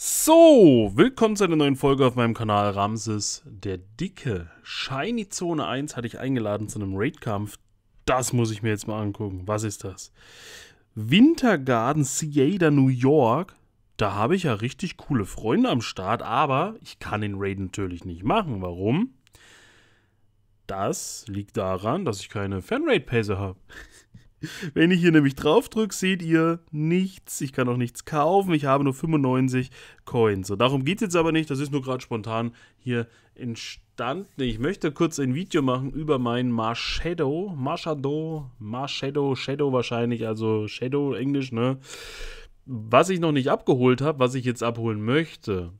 So, willkommen zu einer neuen Folge auf meinem Kanal Ramses der Dicke. Shiny Zone 1 hatte ich eingeladen zu einem Raidkampf. Das muss ich mir jetzt mal angucken. Was ist das? Wintergarden, Seattle, New York. Da habe ich ja richtig coole Freunde am Start, aber ich kann den Raid natürlich nicht machen. Warum? Das liegt daran, dass ich keine fanraid raid pässe habe. Wenn ich hier nämlich drauf drücke, seht ihr nichts. Ich kann auch nichts kaufen. Ich habe nur 95 Coins. So, darum geht es jetzt aber nicht. Das ist nur gerade spontan hier entstanden. Ich möchte kurz ein Video machen über meinen Marshadow. Marshadow, Marshadow, Shadow wahrscheinlich. Also Shadow, Englisch, ne? Was ich noch nicht abgeholt habe, was ich jetzt abholen möchte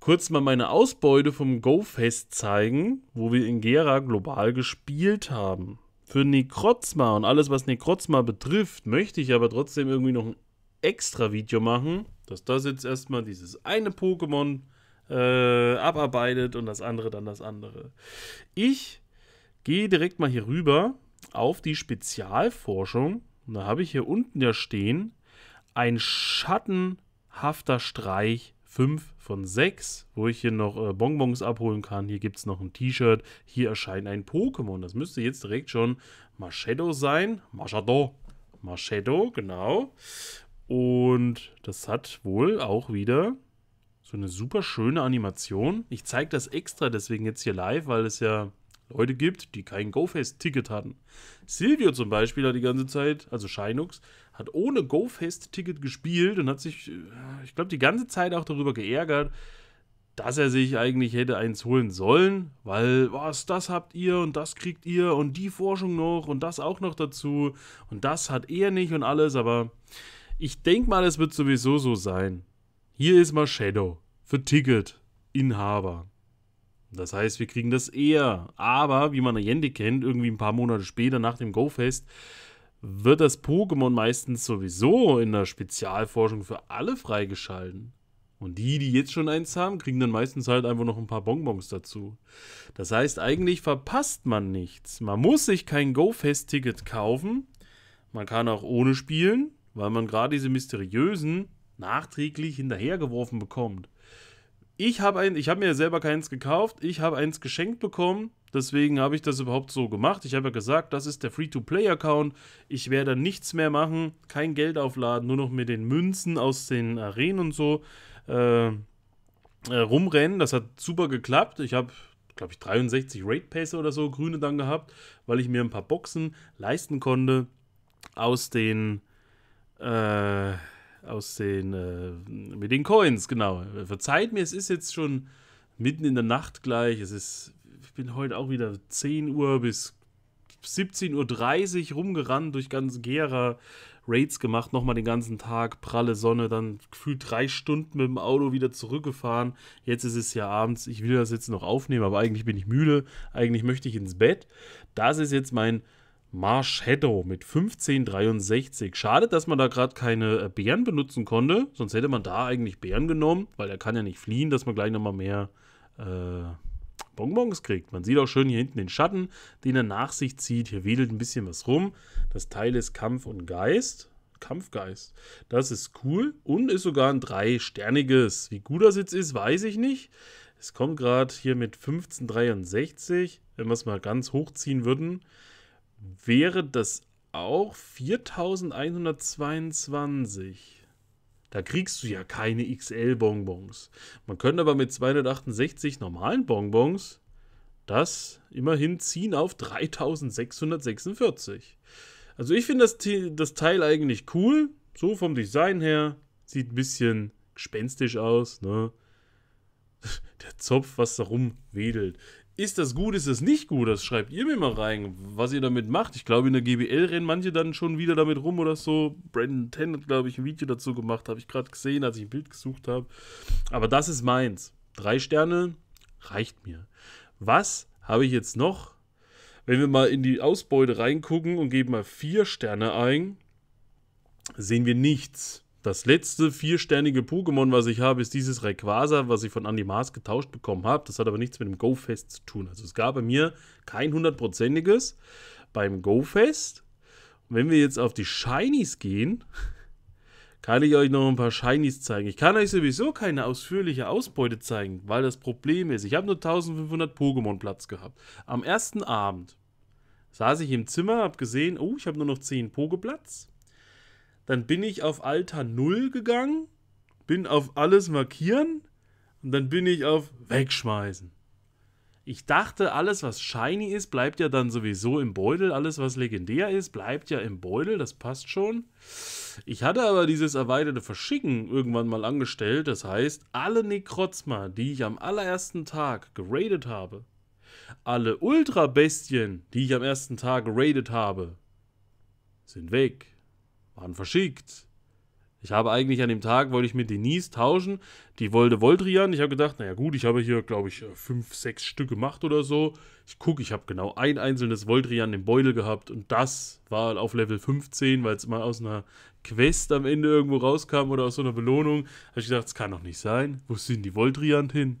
kurz mal meine Ausbeute vom GoFest zeigen, wo wir in Gera global gespielt haben. Für Nekrozma und alles, was Nekrozma betrifft, möchte ich aber trotzdem irgendwie noch ein extra Video machen, dass das jetzt erstmal dieses eine Pokémon äh, abarbeitet und das andere dann das andere. Ich gehe direkt mal hier rüber auf die Spezialforschung. Und da habe ich hier unten ja stehen, ein schattenhafter Streich 5 von 6, wo ich hier noch äh, Bonbons abholen kann. Hier gibt es noch ein T-Shirt. Hier erscheint ein Pokémon. Das müsste jetzt direkt schon Machedo sein. Machado. Machedo, genau. Und das hat wohl auch wieder so eine super schöne Animation. Ich zeige das extra deswegen jetzt hier live, weil es ja Leute gibt, die kein GoFest-Ticket hatten. Silvio zum Beispiel hat die ganze Zeit, also Scheinux, hat ohne GoFest-Ticket gespielt und hat sich, äh, ich glaube, die ganze Zeit auch darüber geärgert, dass er sich eigentlich hätte eins holen sollen, weil was, das habt ihr und das kriegt ihr und die Forschung noch und das auch noch dazu und das hat er nicht und alles, aber ich denke mal, es wird sowieso so sein. Hier ist mal Shadow für Ticket-Inhaber. Das heißt, wir kriegen das eher. Aber, wie man Allende kennt, irgendwie ein paar Monate später nach dem Go-Fest, wird das Pokémon meistens sowieso in der Spezialforschung für alle freigeschalten. Und die, die jetzt schon eins haben, kriegen dann meistens halt einfach noch ein paar Bonbons dazu. Das heißt, eigentlich verpasst man nichts. Man muss sich kein Go-Fest-Ticket kaufen. Man kann auch ohne spielen, weil man gerade diese mysteriösen nachträglich hinterhergeworfen bekommt. Ich habe ein, ich mir selber keins gekauft, ich habe eins geschenkt bekommen, deswegen habe ich das überhaupt so gemacht. Ich habe ja gesagt, das ist der Free-to-Play-Account. Ich werde nichts mehr machen, kein Geld aufladen, nur noch mit den Münzen aus den Arenen und so äh, äh, rumrennen. Das hat super geklappt. Ich habe glaube ich, 63 Raid Pässe oder so, grüne dann gehabt, weil ich mir ein paar Boxen leisten konnte aus den äh, aus den, äh, mit den Coins, genau. Verzeiht mir, es ist jetzt schon mitten in der Nacht gleich. Es ist, ich bin heute auch wieder 10 Uhr bis 17.30 Uhr rumgerannt durch ganz Gera, Raids gemacht, nochmal den ganzen Tag, pralle Sonne, dann gefühlt drei Stunden mit dem Auto wieder zurückgefahren. Jetzt ist es ja abends, ich will das jetzt noch aufnehmen, aber eigentlich bin ich müde, eigentlich möchte ich ins Bett. Das ist jetzt mein Marsh Shadow mit 1563. Schade, dass man da gerade keine äh, Bären benutzen konnte. Sonst hätte man da eigentlich Bären genommen, weil er kann ja nicht fliehen, dass man gleich nochmal mehr äh, Bonbons kriegt. Man sieht auch schön hier hinten den Schatten, den er nach sich zieht. Hier wedelt ein bisschen was rum. Das Teil ist Kampf und Geist. Kampfgeist. Das ist cool und ist sogar ein dreisterniges. Wie gut das jetzt ist, weiß ich nicht. Es kommt gerade hier mit 1563. Wenn wir es mal ganz hochziehen würden, wäre das auch 4122. Da kriegst du ja keine XL-Bonbons. Man könnte aber mit 268 normalen Bonbons das immerhin ziehen auf 3646. Also ich finde das, das Teil eigentlich cool. So vom Design her. Sieht ein bisschen gespenstisch aus. Ne? Der Zopf, was da rumwedelt, ist das gut, ist das nicht gut? Das schreibt ihr mir mal rein, was ihr damit macht. Ich glaube, in der GBL rennen manche dann schon wieder damit rum oder so. Brandon Ten hat, glaube ich, ein Video dazu gemacht, habe ich gerade gesehen, als ich ein Bild gesucht habe. Aber das ist meins. Drei Sterne reicht mir. Was habe ich jetzt noch? Wenn wir mal in die Ausbeute reingucken und geben mal vier Sterne ein, sehen wir nichts. Das letzte viersternige Pokémon, was ich habe, ist dieses Rayquaza, was ich von Andy Mars getauscht bekommen habe. Das hat aber nichts mit dem Go-Fest zu tun. Also es gab bei mir kein hundertprozentiges beim Go-Fest. wenn wir jetzt auf die Shinies gehen, kann ich euch noch ein paar Shinies zeigen. Ich kann euch sowieso keine ausführliche Ausbeute zeigen, weil das Problem ist, ich habe nur 1500 Pokémon Platz gehabt. Am ersten Abend saß ich im Zimmer, habe gesehen, oh, ich habe nur noch 10 Poké Platz dann bin ich auf Alter 0 gegangen, bin auf alles markieren und dann bin ich auf wegschmeißen. Ich dachte, alles, was shiny ist, bleibt ja dann sowieso im Beutel. Alles, was legendär ist, bleibt ja im Beutel. Das passt schon. Ich hatte aber dieses erweiterte Verschicken irgendwann mal angestellt. Das heißt, alle Nekrotzma, die ich am allerersten Tag geradet habe, alle Ultra-Bestien, die ich am ersten Tag geradet habe, sind weg waren verschickt. Ich habe eigentlich an dem Tag, wollte ich mit Denise tauschen. Die wollte Voltrian. Ich habe gedacht, naja gut, ich habe hier, glaube ich, äh, fünf, sechs Stück gemacht oder so. Ich gucke, ich habe genau ein einzelnes Voltrian im Beutel gehabt. Und das war auf Level 15, weil es mal aus einer Quest am Ende irgendwo rauskam oder aus so einer Belohnung. Habe ich gedacht, das kann doch nicht sein. Wo sind die Voltrian hin?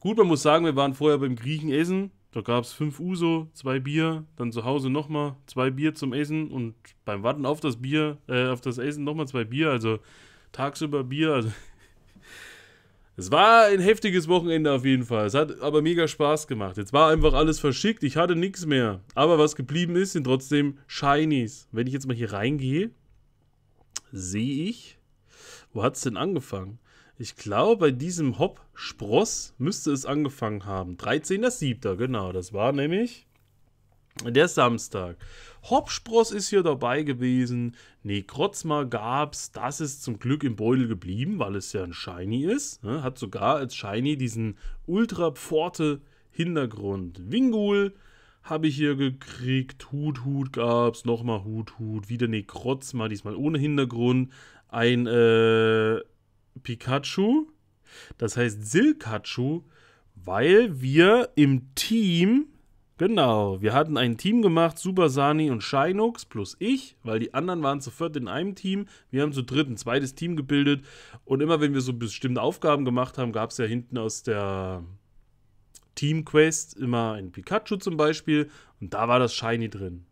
Gut, man muss sagen, wir waren vorher beim Griechen essen. Da gab es fünf Uso, zwei Bier, dann zu Hause nochmal zwei Bier zum Essen und beim Warten auf das Bier, äh, auf das Essen nochmal zwei Bier, also tagsüber Bier. Also es war ein heftiges Wochenende auf jeden Fall. Es hat aber mega Spaß gemacht. Jetzt war einfach alles verschickt, ich hatte nichts mehr. Aber was geblieben ist, sind trotzdem Shinies. Wenn ich jetzt mal hier reingehe, sehe ich, wo hat es denn angefangen? Ich glaube, bei diesem Hop-Spross müsste es angefangen haben. 13.07. Genau, das war nämlich der Samstag. Hopspross ist hier dabei gewesen. Nekrotzma gab's. Das ist zum Glück im Beutel geblieben, weil es ja ein Shiny ist. Ne? Hat sogar als Shiny diesen ultra pforte Hintergrund. Wingul habe ich hier gekriegt. Hut, Hut gab's. Nochmal Hut, Hut. Wieder Nekrotzma, diesmal ohne Hintergrund. Ein äh, Pikachu. Das heißt Silkachu, weil wir im Team, genau, wir hatten ein Team gemacht, Super Sani und Shinox plus ich, weil die anderen waren zu viert in einem Team. Wir haben zu dritt ein zweites Team gebildet und immer wenn wir so bestimmte Aufgaben gemacht haben, gab es ja hinten aus der Team Quest immer ein Pikachu zum Beispiel und da war das Shiny drin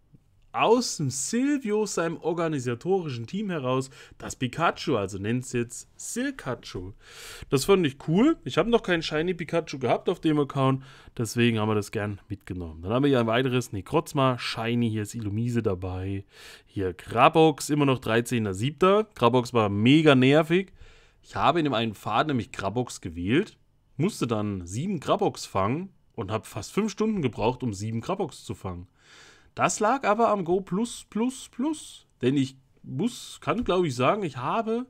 aus dem Silvio, seinem organisatorischen Team heraus, das Pikachu, also nennt es jetzt Silkachu. Das fand ich cool. Ich habe noch keinen Shiny Pikachu gehabt auf dem Account, deswegen haben wir das gern mitgenommen. Dann haben wir hier ein weiteres Necrozma, Shiny, hier ist Illumise dabei. Hier Grabox, immer noch 13.07. Grabox war mega nervig. Ich habe in dem einen Pfad nämlich Grabox gewählt, musste dann 7 Grabox fangen und habe fast 5 Stunden gebraucht, um 7 Grabox zu fangen. Das lag aber am Go Plus Plus Plus. Denn ich muss, kann glaube ich sagen, ich habe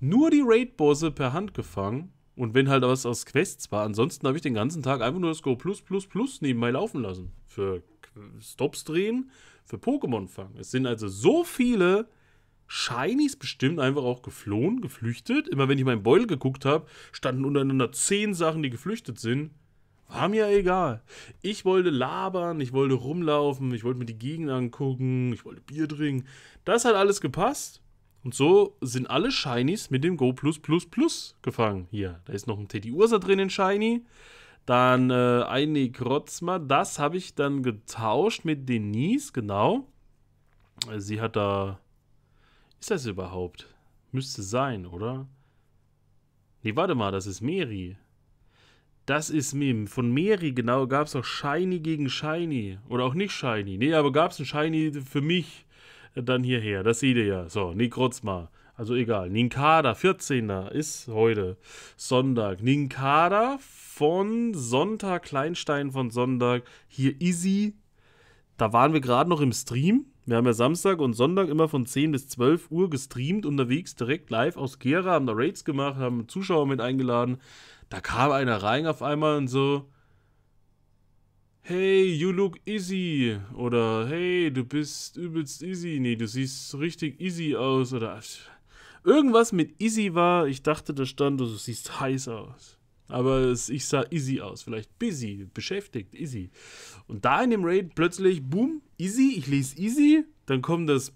nur die Raid-Bosse per Hand gefangen. Und wenn halt was aus Quests war. Ansonsten habe ich den ganzen Tag einfach nur das Go Plus Plus Plus nebenbei laufen lassen. Für Stops drehen, für Pokémon fangen. Es sind also so viele Shinies bestimmt einfach auch geflohen, geflüchtet. Immer wenn ich meinen Beutel geguckt habe, standen untereinander zehn Sachen, die geflüchtet sind. War mir egal. Ich wollte labern, ich wollte rumlaufen, ich wollte mir die Gegend angucken, ich wollte Bier trinken. Das hat alles gepasst. Und so sind alle Shinies mit dem Go gefangen. Hier, da ist noch ein Teddy Ursa drin in Shiny. Dann äh, ein Nekrotzma. Das habe ich dann getauscht mit Denise, genau. Sie hat da. Ist das überhaupt? Müsste sein, oder? Nee, warte mal, das ist Mary. Das ist Meme. Von Mary genau, gab es auch Shiny gegen Shiny. Oder auch nicht Shiny. Nee, aber gab es ein Shiny für mich äh, dann hierher. Das seht ihr ja. So, Nikrotzma. Also egal. Ninkada, 14er, ist heute Sonntag. Ninkada von Sonntag, Kleinstein von Sonntag. Hier Easy. Da waren wir gerade noch im Stream. Wir haben ja Samstag und Sonntag immer von 10 bis 12 Uhr gestreamt unterwegs, direkt live aus Gera, haben da Raids gemacht, haben Zuschauer mit eingeladen. Da kam einer rein auf einmal und so, hey, you look easy. Oder hey, du bist übelst easy. Nee, du siehst richtig easy aus. Oder irgendwas mit easy war. Ich dachte, da stand, du siehst heiß aus. Aber es, ich sah easy aus. Vielleicht busy, beschäftigt, easy. Und da in dem Raid plötzlich, boom, easy. Ich lese easy. Dann kommt das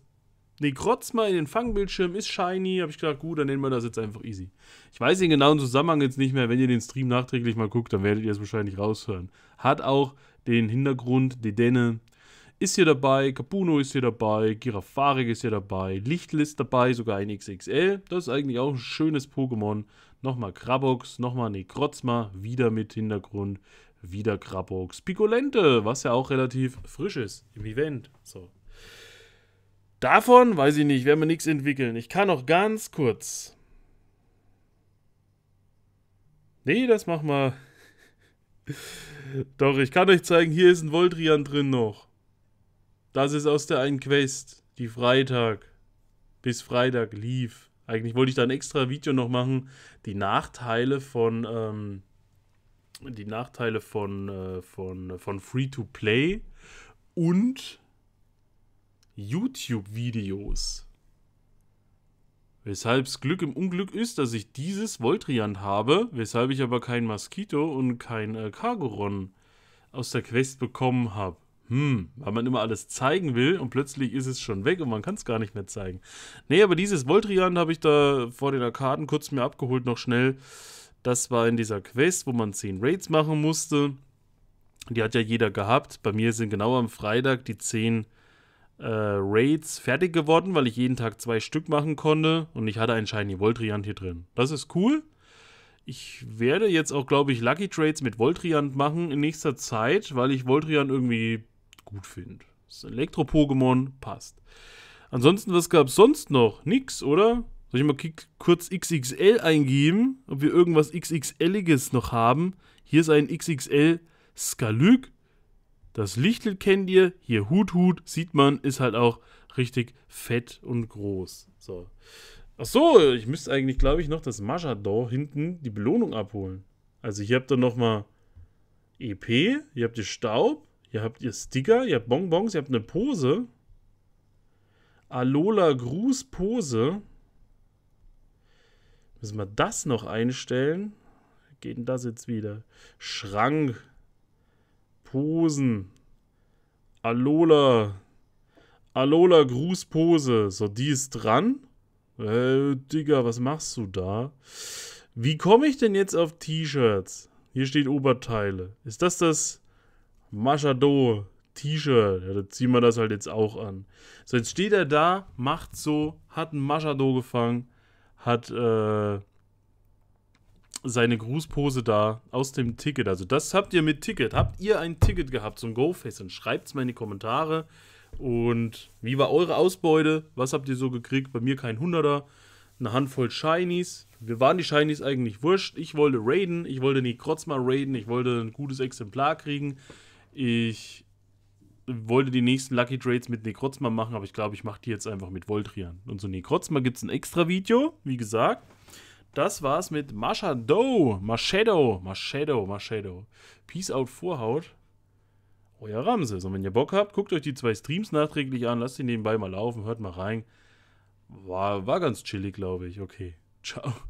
Nekrotz mal in den Fangbildschirm, ist shiny. Habe ich gedacht, gut, dann nennen wir das jetzt einfach easy. Ich weiß den genauen Zusammenhang jetzt nicht mehr. Wenn ihr den Stream nachträglich mal guckt, dann werdet ihr es wahrscheinlich raushören. Hat auch den Hintergrund, die Denne, ist hier dabei, Kabuno ist hier dabei, Girafarik ist hier dabei, Lichtl ist dabei, sogar ein XXL. Das ist eigentlich auch ein schönes Pokémon. Nochmal Krabox, nochmal Necrozma, wieder mit Hintergrund, wieder Krabox. Picolente, was ja auch relativ frisch ist im Event. So. Davon weiß ich nicht, werden wir nichts entwickeln. Ich kann noch ganz kurz. Nee, das machen wir. Doch, ich kann euch zeigen, hier ist ein Voltrian drin noch. Das ist aus der einen Quest, die Freitag bis Freitag lief. Eigentlich wollte ich da ein extra Video noch machen, die Nachteile von ähm, die Nachteile von äh, von von Free to Play und YouTube Videos. Weshalb es Glück im Unglück ist, dass ich dieses Voltriant habe, weshalb ich aber kein Mosquito und kein äh, Cargoron aus der Quest bekommen habe. Hm, weil man immer alles zeigen will und plötzlich ist es schon weg und man kann es gar nicht mehr zeigen. Nee, aber dieses Voltrian habe ich da vor den Arkaden kurz mir abgeholt, noch schnell. Das war in dieser Quest, wo man 10 Raids machen musste. Die hat ja jeder gehabt. Bei mir sind genau am Freitag die 10 äh, Raids fertig geworden, weil ich jeden Tag zwei Stück machen konnte und ich hatte einen Shiny Voltriant hier drin. Das ist cool. Ich werde jetzt auch, glaube ich, Lucky Trades mit Voltriant machen in nächster Zeit, weil ich Voltriant irgendwie gut finde. Das Elektro-Pokémon passt. Ansonsten, was gab es sonst noch? Nix, oder? Soll ich mal kurz XXL eingeben, ob wir irgendwas XXLiges noch haben? Hier ist ein XXL Skalyk. Das Lichtel kennt ihr. Hier Hut Hut sieht man, ist halt auch richtig fett und groß. So. Ach ich müsste eigentlich, glaube ich, noch das Majador hinten die Belohnung abholen. Also hier habt ihr nochmal EP, hier habt ihr Staub, Ihr habt ihr Sticker, ihr habt Bonbons, ihr habt eine Pose. Alola Gruß Pose. Müssen wir das noch einstellen? Geht denn das jetzt wieder? Schrank. Posen. Alola. Alola Gruß Pose. So, die ist dran. Äh, Digga, was machst du da? Wie komme ich denn jetzt auf T-Shirts? Hier steht Oberteile. Ist das das Machado T-Shirt. Ja, da ziehen wir das halt jetzt auch an. So, jetzt steht er da, macht so, hat ein Machado gefangen, hat äh, seine Grußpose da aus dem Ticket. Also, das habt ihr mit Ticket. Habt ihr ein Ticket gehabt zum GoFest? Dann schreibt es mal in die Kommentare. Und wie war eure Ausbeute? Was habt ihr so gekriegt? Bei mir kein Hunderter. Eine Handvoll Shinies. Wir waren die Shinies eigentlich wurscht. Ich wollte raiden. Ich wollte nicht Krotzma raiden. Ich wollte ein gutes Exemplar kriegen. Ich wollte die nächsten Lucky Trades mit Nekrozma machen, aber ich glaube, ich mache die jetzt einfach mit Voltrian. Und zu Nekrozma gibt es ein extra Video, wie gesagt. Das war's mit Machado, Machado, Machado, Machado. Peace out, Vorhaut. Euer Ramses. Und wenn ihr Bock habt, guckt euch die zwei Streams nachträglich an, lasst die nebenbei mal laufen, hört mal rein. War, war ganz chillig, glaube ich. Okay, ciao.